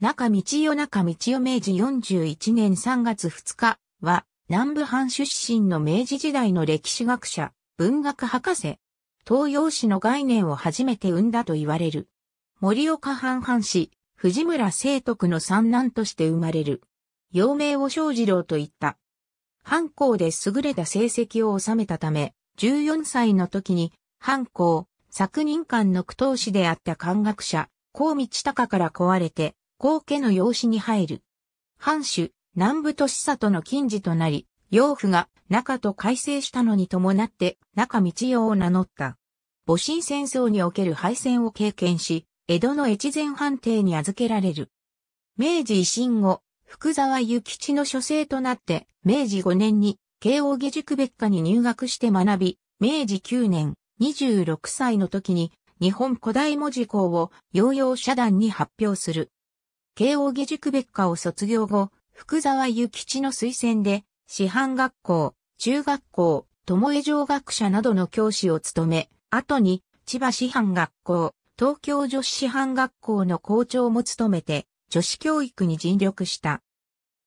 中道代中道代明治41年3月2日は、南部藩出身の明治時代の歴史学者、文学博士。東洋史の概念を初めて生んだと言われる。森岡藩藩士、藤村聖徳の三男として生まれる。幼名を正次郎と言った。藩校で優れた成績を収めたため、14歳の時に、藩校、作人館の苦闘士であった漢学者、高道高から壊れて、高家の養子に入る。藩主、南部都市里の近似となり、養父が中と改正したのに伴って中道洋を名乗った。戊辰戦争における敗戦を経験し、江戸の越前藩邸に預けられる。明治維新後、福沢諭吉の書生となって、明治5年に慶応義塾別科に入学して学び、明治9年、26歳の時に日本古代文字校を養養社団に発表する。慶應義塾別科を卒業後、福沢諭吉の推薦で、師範学校、中学校、友江上学者などの教師を務め、後に、千葉師範学校、東京女子師範学校の校長も務めて、女子教育に尽力した。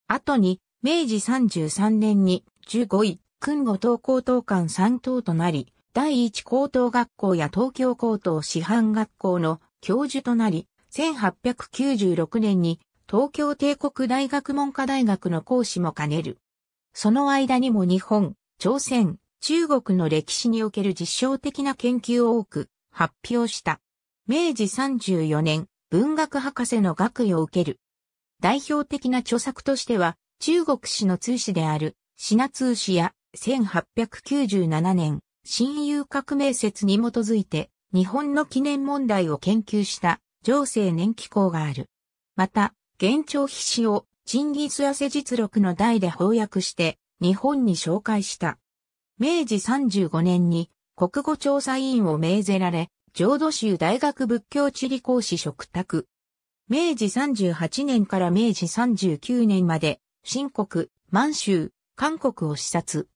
後に、明治33年に15位、訓後等高等官3等となり、第一高等学校や東京高等師範学校の教授となり、1896年に東京帝国大学文科大学の講師も兼ねる。その間にも日本、朝鮮、中国の歴史における実証的な研究を多く発表した。明治34年、文学博士の学位を受ける。代表的な著作としては、中国史の通史である、品通史や、1897年、親友革命説に基づいて、日本の記念問題を研究した、情勢年機構がある。また、現状筆死をチンギスせ実録の題で翻訳して日本に紹介した。明治35年に国語調査委員を命ぜられ、浄土宗大学仏教地理講師嘱託。明治38年から明治39年まで、新国、満州、韓国を視察。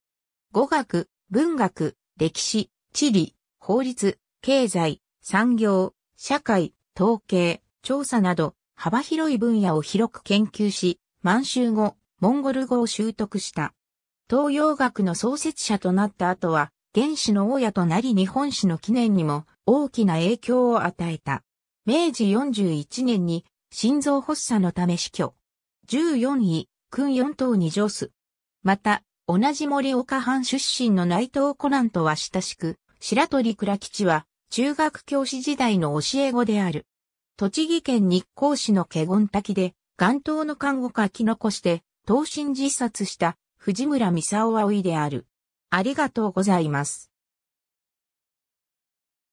語学、文学、歴史、地理、法律、経済、産業、社会、統計、調査など幅広い分野を広く研究し、満州語、モンゴル語を習得した。東洋学の創設者となった後は、原始の大家となり日本史の記念にも大きな影響を与えた。明治41年に心臓発作のため死去。14位、訓4等に上す。また、同じ森岡藩出身の内藤コナンとは親しく、白鳥倉吉は中学教師時代の教え子である。栃木県日光市の華厳滝で、岩頭の看護書き残して、闘身自殺した藤村美沙葵である。ありがとうございます。